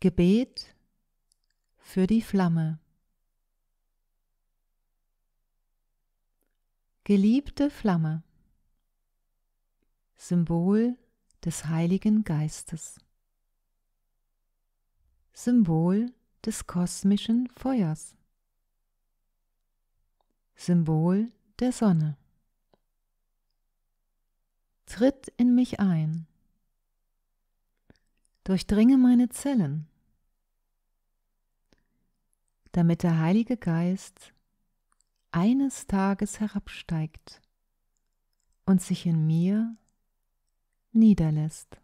Gebet für die Flamme. Geliebte Flamme, Symbol des Heiligen Geistes, Symbol des kosmischen Feuers, Symbol der Sonne. Tritt in mich ein durchdringe meine Zellen, damit der Heilige Geist eines Tages herabsteigt und sich in mir niederlässt.